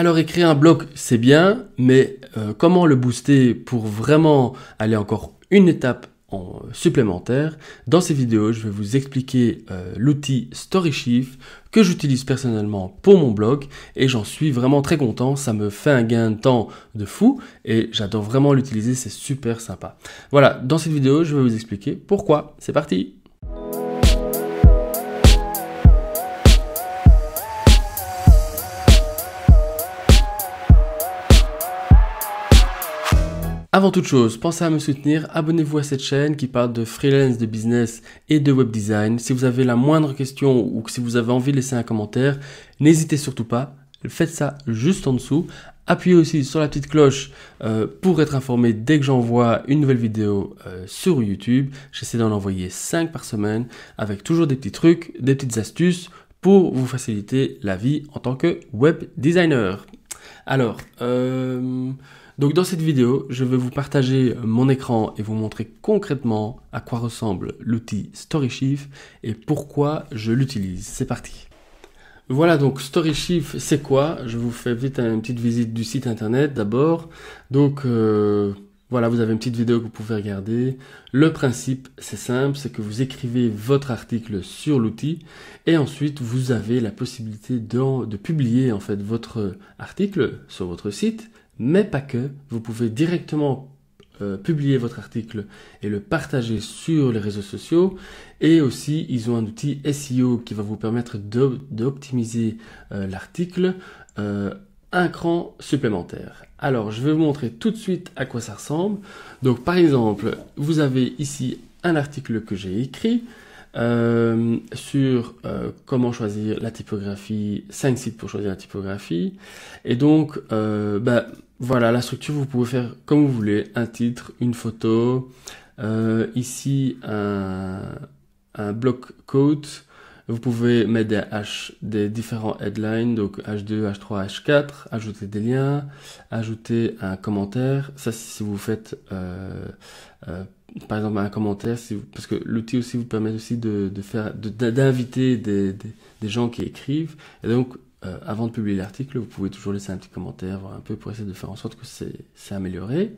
Alors écrire un blog, c'est bien, mais euh, comment le booster pour vraiment aller encore une étape en supplémentaire. Dans ces vidéos, je vais vous expliquer euh, l'outil StoryShift que j'utilise personnellement pour mon blog et j'en suis vraiment très content. Ça me fait un gain de temps de fou et j'adore vraiment l'utiliser, c'est super sympa. Voilà, dans cette vidéo, je vais vous expliquer pourquoi. C'est parti! Avant toute chose, pensez à me soutenir, abonnez-vous à cette chaîne qui parle de freelance, de business et de web design. Si vous avez la moindre question ou si vous avez envie de laisser un commentaire, n'hésitez surtout pas. Faites ça juste en dessous. Appuyez aussi sur la petite cloche euh, pour être informé dès que j'envoie une nouvelle vidéo euh, sur YouTube. J'essaie d'en envoyer 5 par semaine avec toujours des petits trucs, des petites astuces pour vous faciliter la vie en tant que web designer. Alors, euh donc dans cette vidéo, je vais vous partager euh, mon écran et vous montrer concrètement à quoi ressemble l'outil StoryShift et pourquoi je l'utilise. C'est parti voilà donc StoryShift, c'est quoi Je vous fais vite une petite visite du site internet d'abord. Donc euh, voilà, vous avez une petite vidéo que vous pouvez regarder. Le principe, c'est simple, c'est que vous écrivez votre article sur l'outil et ensuite vous avez la possibilité de, de publier en fait votre article sur votre site mais pas que. Vous pouvez directement euh, publier votre article et le partager sur les réseaux sociaux. Et aussi, ils ont un outil SEO qui va vous permettre d'optimiser euh, l'article euh, un cran supplémentaire. Alors, je vais vous montrer tout de suite à quoi ça ressemble. Donc, par exemple, vous avez ici un article que j'ai écrit. sur comment choisir la typographie, 5 sites pour choisir la typographie. Et donc, bah, voilà, la structure, vous pouvez faire comme vous voulez, un titre, une photo, euh, ici un, un bloc code, vous pouvez mettre des, H, des différents headlines, donc H2, H3, H4, ajouter des liens, ajouter un commentaire. Ça, si vous faites, euh, euh, par exemple, un commentaire, si parce que l'outil aussi vous permet aussi de, faire, d'inviter des, gens qui écrivent. donc, euh, avant de publier l'article, vous pouvez toujours laisser un petit commentaire, un peu pour essayer de faire en sorte que c'est amélioré.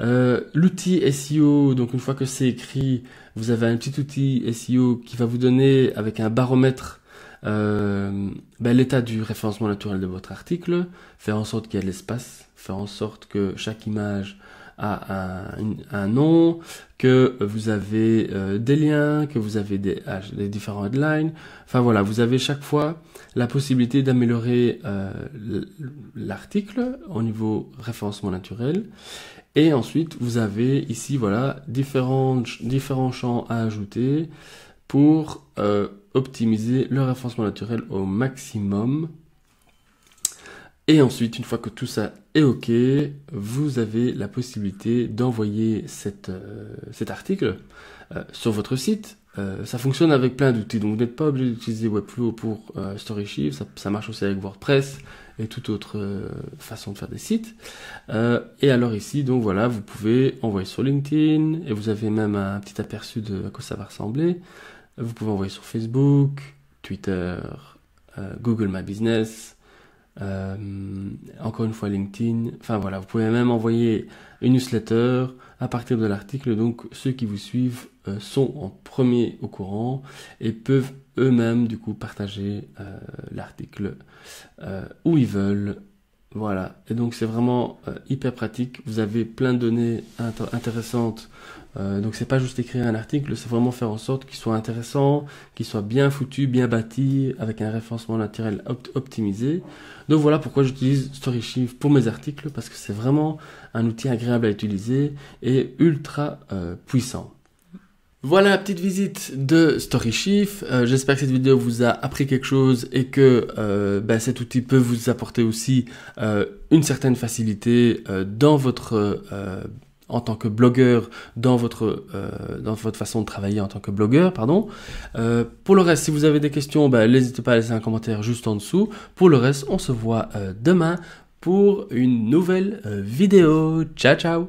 Euh, L'outil SEO, donc une fois que c'est écrit, vous avez un petit outil SEO qui va vous donner avec un baromètre euh, ben, l'état du référencement naturel de votre article, faire en sorte qu'il y ait de l'espace, faire en sorte que chaque image à un, nom, que vous avez euh, des liens, que vous avez ah, des, différents headlines. Enfin voilà, vous avez chaque fois la possibilité d'améliorer euh, l'article au niveau référencement naturel. Et ensuite, vous avez ici voilà différents, différents champs à ajouter pour euh, optimiser le référencement naturel au maximum et ensuite, une fois que tout ça est OK, vous avez la possibilité d'envoyer euh, cet article euh, sur votre site. Euh, ça fonctionne avec plein d'outils, donc vous n'êtes pas obligé d'utiliser Webflow pour StoryShift, ça, ça, marche aussi avec WordPress et toute autre façon de faire des sites. et alors ici, donc voilà, vous pouvez envoyer sur LinkedIn, et vous avez même un petit aperçu de à quoi ça va ressembler. Vous pouvez envoyer sur Facebook, Twitter, Google My Business, euh, encore une fois LinkedIn. Enfin voilà, vous pouvez même envoyer une newsletter à partir de l'article. Donc ceux qui vous suivent euh, sont en premier au courant et peuvent eux-mêmes du coup partager euh, l'article où ils veulent. Voilà, et donc c'est vraiment hyper pratique. Vous avez plein de données intéressantes euh, donc c'est pas juste écrire un article, c'est vraiment faire en sorte qu'il soit intéressant, qu'il soit bien foutu, bien bâti, avec un référencement naturel optimisé. Donc voilà pourquoi j'utilise StoryShift pour mes articles, parce que c'est vraiment un outil agréable à utiliser et ultra euh, puissant. Voilà la petite visite de StoryShift. Euh, j'espère que cette vidéo vous a appris quelque chose et que bah, cet outil peut vous apporter aussi une certaine facilité dans votre en tant que blogueur dans votre, euh, dans votre façon de travailler en tant que blogueur. Pardon. Euh, pour le reste, si vous avez des questions, bah, n'hésitez pas à laisser un commentaire juste en dessous. Pour le reste, on se voit euh, demain pour une nouvelle vidéo. Ciao, ciao